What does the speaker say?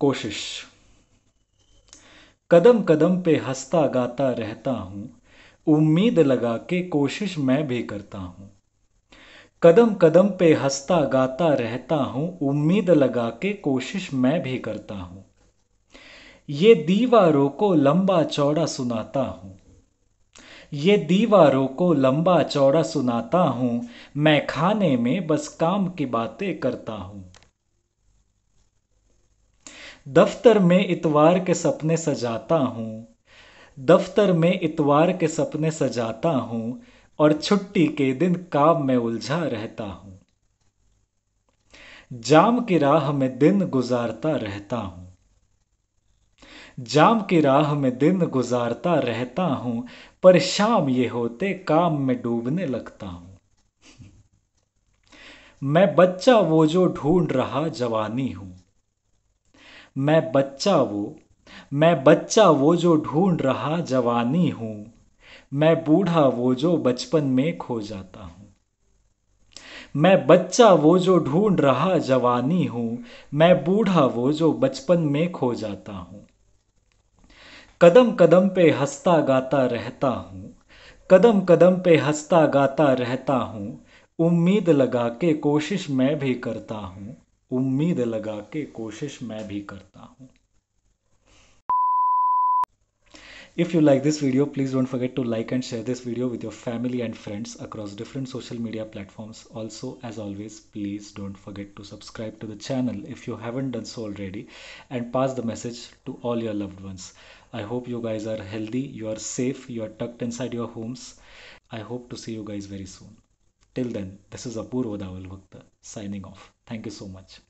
कोशिश कदम कदम पे हंसता गाता रहता हूँ उम्मीद लगा के कोशिश मैं भी करता हूँ कदम कदम पे हंसता गाता रहता हूँ उम्मीद लगा के कोशिश मैं भी करता हूँ ये दीवारों को लंबा चौड़ा सुनाता हूँ ये दीवारों को लंबा चौड़ा सुनाता हूँ मैं खाने में बस काम की बातें करता हूँ दफ्तर में इतवार के सपने सजाता हूँ दफ्तर में इतवार के सपने सजाता हूँ और छुट्टी के दिन काम में उलझा रहता हूँ जाम की राह में दिन गुजारता रहता हूँ जाम की राह में दिन गुजारता रहता हूँ पर शाम ये होते काम में डूबने लगता हूँ मैं बच्चा वो जो ढूंढ रहा जवानी हूँ मैं बच्चा वो मैं बच्चा वो जो ढूंढ रहा जवानी हूँ मैं बूढ़ा वो जो बचपन में खो जाता हूँ मैं बच्चा वो जो ढूंढ रहा जवानी हूँ मैं बूढ़ा वो जो बचपन में खो जाता हूँ कदम कदम पे हंसता गाता रहता हूँ कदम कदम पे हंसता गाता रहता हूँ उम्मीद लगा के कोशिश मैं भी करता हूँ उम्मीद लगा के कोशिश मैं भी करता हूँ if you like this video please don't forget to like and share this video with your family and friends across different social media platforms also as always please don't forget to subscribe to the channel if you haven't done so already and pass the message to all your loved ones I hope you guys are healthy you are safe you are tucked inside your Holmes I hope to see you guys very soon Till then, this is Apoorv Dawal Bhakta signing off. Thank you so much.